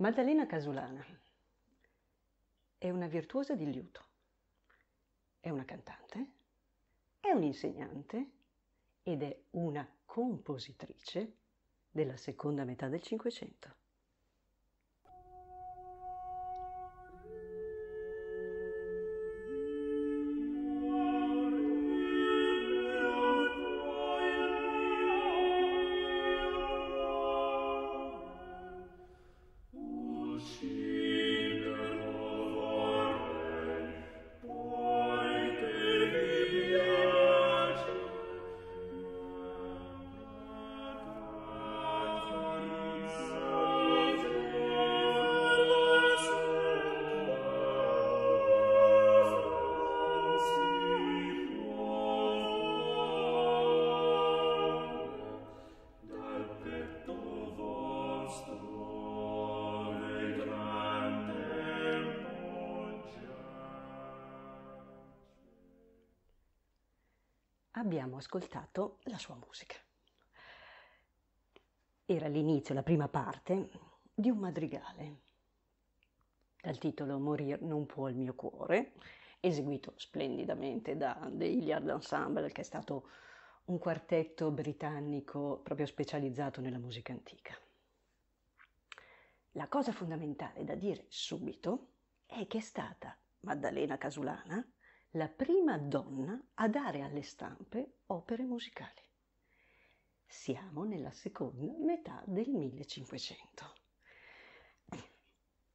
Maddalena Casulana è una virtuosa di liuto, è una cantante, è un'insegnante ed è una compositrice della seconda metà del Cinquecento. abbiamo ascoltato la sua musica. Era l'inizio, la prima parte, di un madrigale dal titolo Morir non può il mio cuore, eseguito splendidamente da The Hilliard Ensemble, che è stato un quartetto britannico proprio specializzato nella musica antica. La cosa fondamentale da dire subito è che è stata Maddalena Casulana la prima donna a dare alle stampe opere musicali. Siamo nella seconda metà del 1500.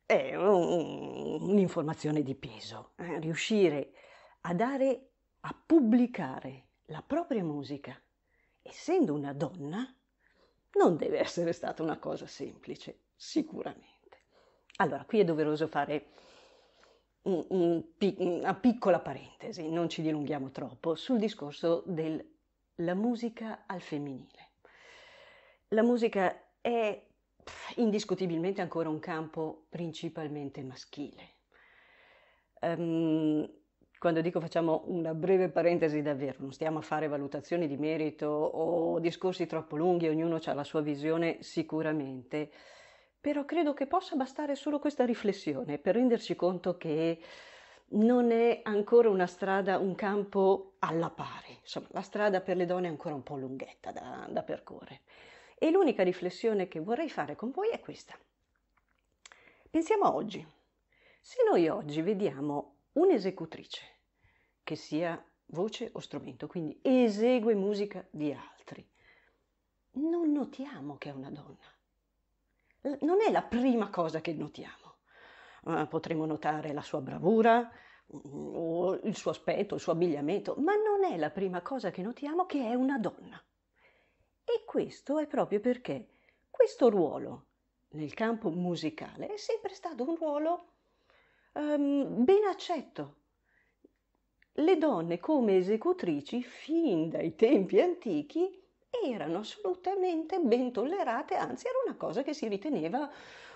È un'informazione di peso, eh? riuscire a dare, a pubblicare la propria musica, essendo una donna, non deve essere stata una cosa semplice, sicuramente. Allora, qui è doveroso fare un, un, una piccola parentesi, non ci dilunghiamo troppo, sul discorso della musica al femminile. La musica è indiscutibilmente ancora un campo principalmente maschile. Um, quando dico facciamo una breve parentesi davvero, non stiamo a fare valutazioni di merito o discorsi troppo lunghi, ognuno ha la sua visione sicuramente però credo che possa bastare solo questa riflessione per renderci conto che non è ancora una strada, un campo alla pari, insomma la strada per le donne è ancora un po' lunghetta da, da percorrere. E l'unica riflessione che vorrei fare con voi è questa. Pensiamo a oggi. Se noi oggi vediamo un'esecutrice, che sia voce o strumento, quindi esegue musica di altri, non notiamo che è una donna non è la prima cosa che notiamo. Eh, potremmo notare la sua bravura, mm, o il suo aspetto, il suo abbigliamento, ma non è la prima cosa che notiamo che è una donna. E questo è proprio perché questo ruolo nel campo musicale è sempre stato un ruolo um, ben accetto. Le donne come esecutrici, fin dai tempi antichi, erano assolutamente ben tollerate, anzi era una cosa che si riteneva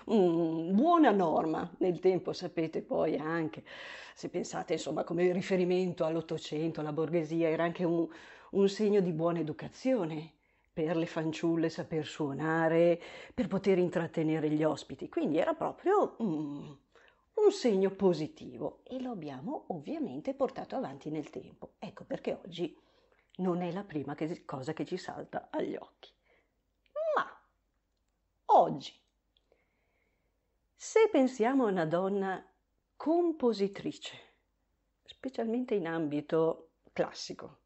um, buona norma nel tempo, sapete poi anche, se pensate insomma come riferimento all'Ottocento, alla borghesia, era anche un, un segno di buona educazione per le fanciulle saper suonare, per poter intrattenere gli ospiti, quindi era proprio um, un segno positivo e lo abbiamo ovviamente portato avanti nel tempo. Ecco perché oggi non è la prima che, cosa che ci salta agli occhi. Ma oggi, se pensiamo a una donna compositrice, specialmente in ambito classico,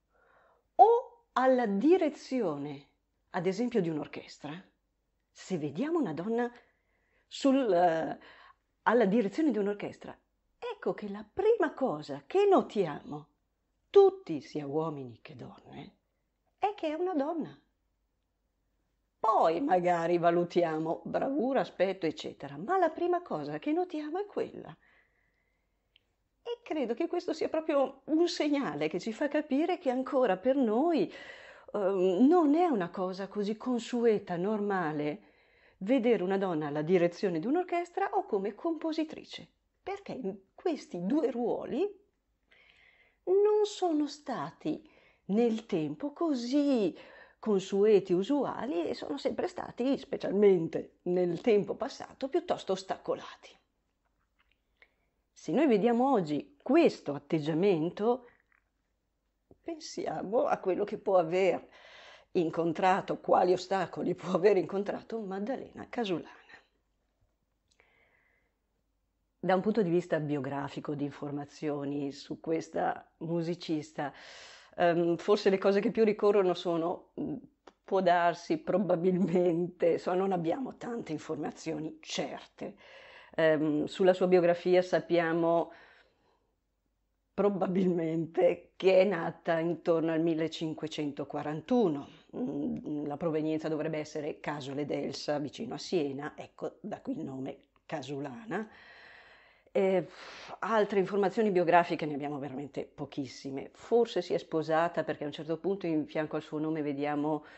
o alla direzione, ad esempio, di un'orchestra, se vediamo una donna sul, uh, alla direzione di un'orchestra, ecco che la prima cosa che notiamo è tutti, sia uomini che donne, è che è una donna. Poi magari valutiamo bravura, aspetto, eccetera, ma la prima cosa che notiamo è quella. E credo che questo sia proprio un segnale che ci fa capire che ancora per noi eh, non è una cosa così consueta, normale, vedere una donna alla direzione di un'orchestra o come compositrice, perché questi due ruoli non sono stati nel tempo così consueti, usuali e sono sempre stati, specialmente nel tempo passato, piuttosto ostacolati. Se noi vediamo oggi questo atteggiamento, pensiamo a quello che può aver incontrato, quali ostacoli può aver incontrato Maddalena Casulani da un punto di vista biografico di informazioni su questa musicista, um, forse le cose che più ricorrono sono mm, può darsi, probabilmente, so, non abbiamo tante informazioni certe. Um, sulla sua biografia sappiamo probabilmente che è nata intorno al 1541. Mm, la provenienza dovrebbe essere Casole d'Elsa, vicino a Siena, ecco da qui il nome Casulana. Eh, altre informazioni biografiche ne abbiamo veramente pochissime. Forse si è sposata perché a un certo punto in fianco al suo nome vediamo eh,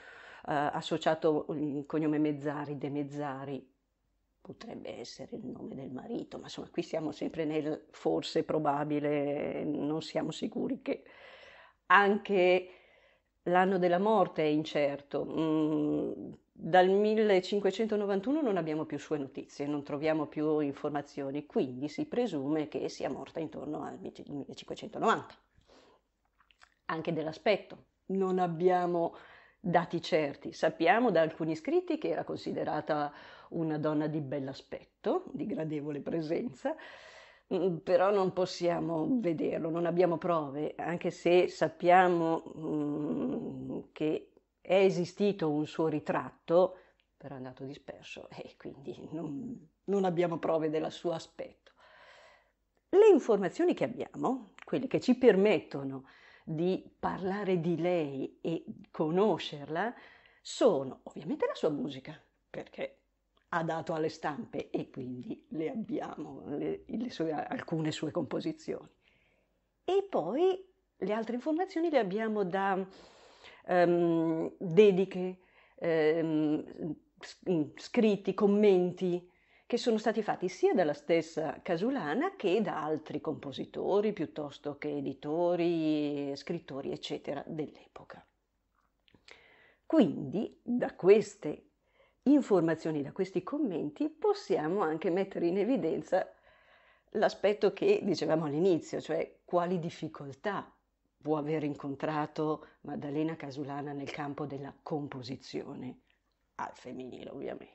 associato il cognome Mezzari, De Mezzari. Potrebbe essere il nome del marito, ma insomma qui siamo sempre nel forse probabile, non siamo sicuri che anche l'anno della morte è incerto. Mm, dal 1591 non abbiamo più sue notizie, non troviamo più informazioni, quindi si presume che sia morta intorno al 1590. Anche dell'aspetto, non abbiamo dati certi. Sappiamo da alcuni scritti che era considerata una donna di bell'aspetto, di gradevole presenza, mm, però non possiamo vederlo, non abbiamo prove, anche se sappiamo mm, che è esistito un suo ritratto, però è andato disperso e quindi non, non abbiamo prove del suo aspetto. Le informazioni che abbiamo, quelle che ci permettono di parlare di lei e conoscerla, sono ovviamente la sua musica, perché ha dato alle stampe e quindi le abbiamo, le, le sue, alcune sue composizioni. E poi le altre informazioni le abbiamo da ehm, dediche, ehm, mm, scritti, commenti che sono stati fatti sia dalla stessa Casulana che da altri compositori piuttosto che editori, scrittori, eccetera, dell'epoca. Quindi da queste informazioni, da questi commenti, possiamo anche mettere in evidenza l'aspetto che dicevamo all'inizio, cioè quali difficoltà può aver incontrato Maddalena Casulana nel campo della composizione, al femminile ovviamente.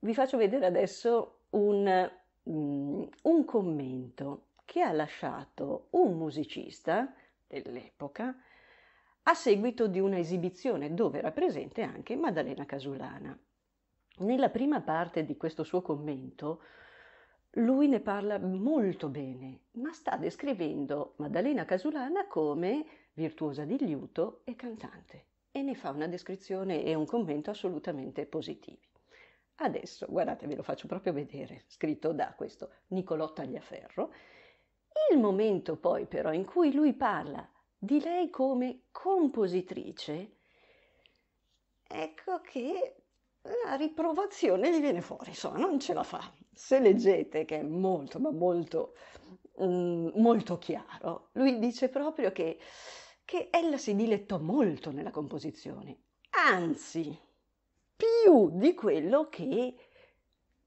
Vi faccio vedere adesso un, mm, un commento che ha lasciato un musicista dell'epoca a seguito di una esibizione dove era presente anche Maddalena Casulana. Nella prima parte di questo suo commento lui ne parla molto bene, ma sta descrivendo Maddalena Casulana come virtuosa di liuto e cantante e ne fa una descrizione e un commento assolutamente positivi. Adesso, guardate, ve lo faccio proprio vedere, scritto da questo Nicolò Tagliaferro, il momento poi però in cui lui parla di lei come compositrice, ecco che la riprovazione gli viene fuori, insomma, non ce la fa. Se leggete, che è molto, ma molto, um, molto chiaro, lui dice proprio che, che ella si dilettò molto nella composizione, anzi, più di quello che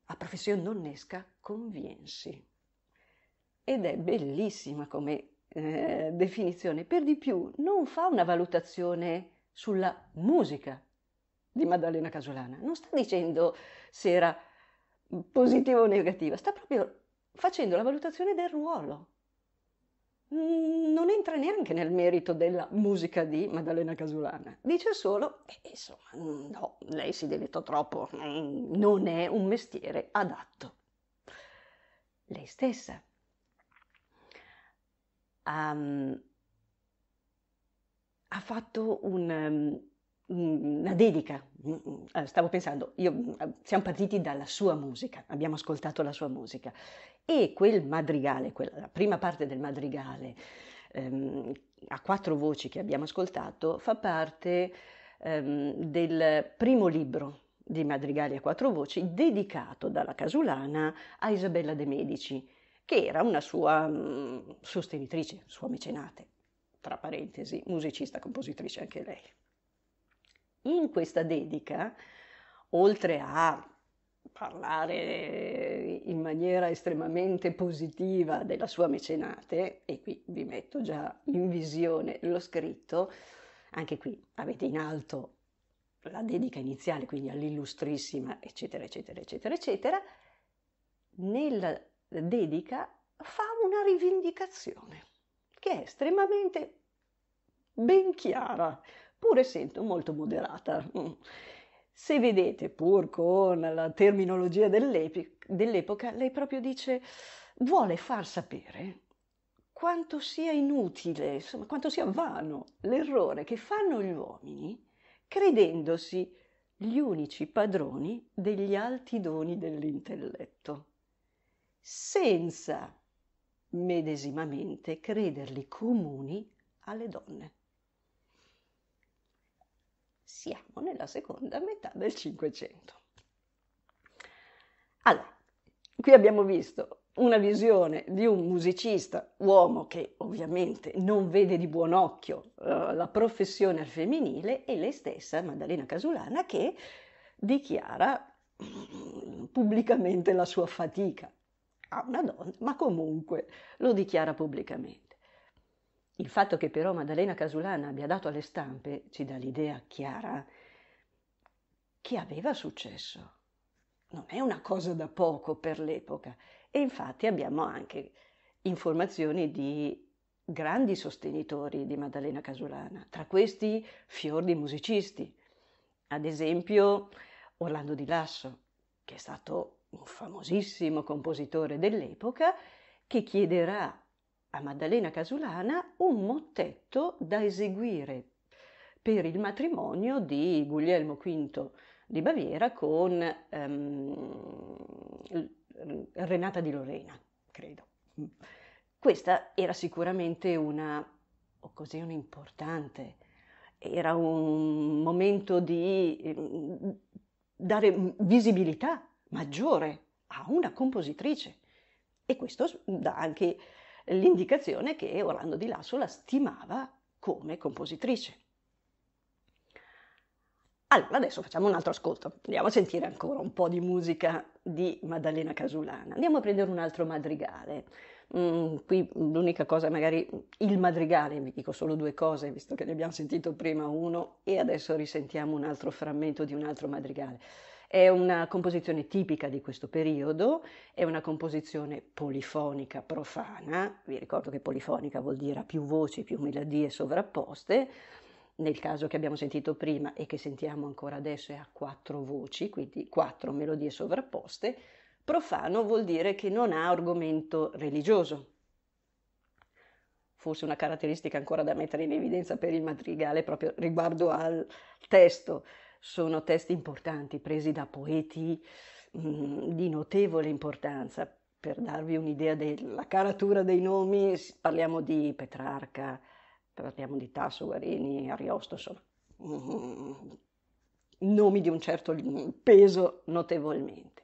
a professione nonnesca conviensi. Ed è bellissima come eh, definizione, per di più non fa una valutazione sulla musica di Maddalena Casolana non sta dicendo se era positiva o negativa, sta proprio facendo la valutazione del ruolo. Mm, non entra neanche nel merito della musica di Maddalena Casolana, dice solo, eh, insomma, no, lei si deletò troppo, mm, non è un mestiere adatto. Lei stessa. Um, ha fatto un, mm, una mm, dedica, mm, mm. stavo pensando, io, eh, siamo partiti dalla sua musica, abbiamo ascoltato la sua musica e quel madrigale, quella, la prima parte del madrigale ehm, a quattro voci che abbiamo ascoltato fa parte ehm, del primo libro di madrigali a quattro voci dedicato dalla Casulana a Isabella de Medici, che era una sua mh, sostenitrice, sua mecenate, tra parentesi, musicista, compositrice anche lei. In questa dedica, oltre a parlare in maniera estremamente positiva della sua mecenate, e qui vi metto già in visione lo scritto, anche qui avete in alto la dedica iniziale, quindi all'illustrissima, eccetera, eccetera, eccetera, eccetera, nella dedica fa una rivendicazione che è estremamente ben chiara, pur essendo molto moderata. Mm. Se vedete, pur con la terminologia dell'epoca, lei proprio dice vuole far sapere quanto sia inutile, insomma, quanto sia vano l'errore che fanno gli uomini credendosi gli unici padroni degli alti doni dell'intelletto, senza medesimamente crederli comuni alle donne siamo nella seconda metà del Cinquecento. Allora, qui abbiamo visto una visione di un musicista, uomo che ovviamente non vede di buon occhio uh, la professione al femminile, e lei stessa, Maddalena Casulana, che dichiara mm, pubblicamente la sua fatica a una donna, ma comunque lo dichiara pubblicamente. Il fatto che però Maddalena Casulana abbia dato alle stampe ci dà l'idea chiara che aveva successo. Non è una cosa da poco per l'epoca e infatti abbiamo anche informazioni di grandi sostenitori di Maddalena Casulana, tra questi fior di musicisti, ad esempio Orlando Di Lasso, che è stato un famosissimo compositore dell'epoca, che chiederà a Maddalena Casulana un mottetto da eseguire per il matrimonio di Guglielmo V di Baviera con ehm, Renata di Lorena, credo. Questa era sicuramente una occasione importante, era un momento di ehm, dare visibilità maggiore a una compositrice e questo dà anche l'indicazione che Orlando di Lasso la stimava come compositrice. Allora adesso facciamo un altro ascolto, andiamo a sentire ancora un po' di musica di Maddalena Casulana, andiamo a prendere un altro madrigale. Mm, qui l'unica cosa, magari il madrigale, vi dico solo due cose, visto che ne abbiamo sentito prima uno e adesso risentiamo un altro frammento di un altro madrigale. È una composizione tipica di questo periodo, è una composizione polifonica profana, vi ricordo che polifonica vuol dire a più voci, più melodie sovrapposte, nel caso che abbiamo sentito prima e che sentiamo ancora adesso è a quattro voci, quindi quattro melodie sovrapposte, profano vuol dire che non ha argomento religioso. Forse una caratteristica ancora da mettere in evidenza per il madrigale proprio riguardo al testo sono testi importanti presi da poeti mh, mm, di notevole importanza. Per darvi un'idea della caratura dei nomi, parliamo di Petrarca, parliamo di Tasso, Guarini, Ariosto, insomma, mh, mm, nomi di un certo peso notevolmente.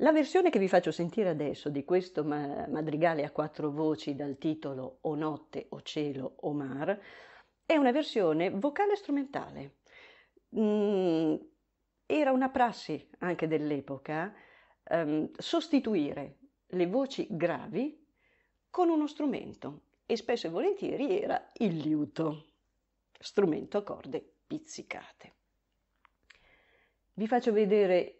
La versione che vi faccio sentire adesso di questo madrigale a quattro voci dal titolo O notte, o cielo, o mar è una versione vocale strumentale mh, mhmm, era una prassi anche dell'epoca ehm, sostituire le voci gravi con uno strumento e spesso e volentieri era il liuto, strumento a corde pizzicate. Vi faccio vedere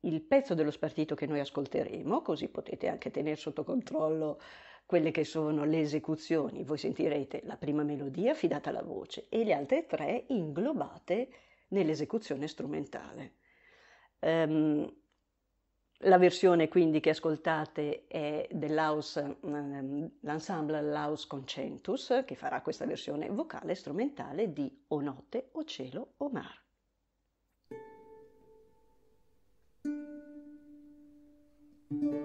il pezzo dello spartito che noi ascolteremo, così potete anche tenere sotto controllo quelle che sono le esecuzioni. Voi sentirete la prima melodia affidata alla voce e le altre tre inglobate nell'esecuzione strumentale. Um, la versione quindi che ascoltate è dell'ensemble ehm, Laus Concentus che farà questa versione vocale e strumentale di O notte, o cielo, o mar. thank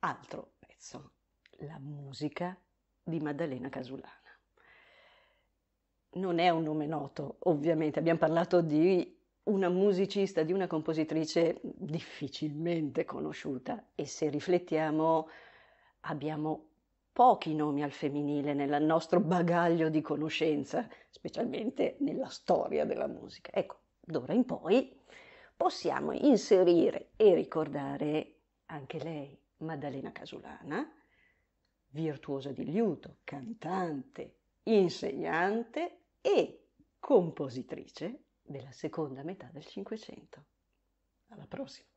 Altro pezzo, la musica di Maddalena Casulana. Non è un nome noto, ovviamente, abbiamo parlato di una musicista, di una compositrice difficilmente conosciuta e se riflettiamo abbiamo pochi nomi al femminile nel nostro bagaglio di conoscenza, specialmente nella storia della musica. Ecco, d'ora in poi possiamo inserire e ricordare anche lei, Maddalena Casulana, virtuosa di liuto, cantante, insegnante e compositrice della seconda metà del Cinquecento. Alla prossima!